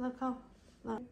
那靠，那。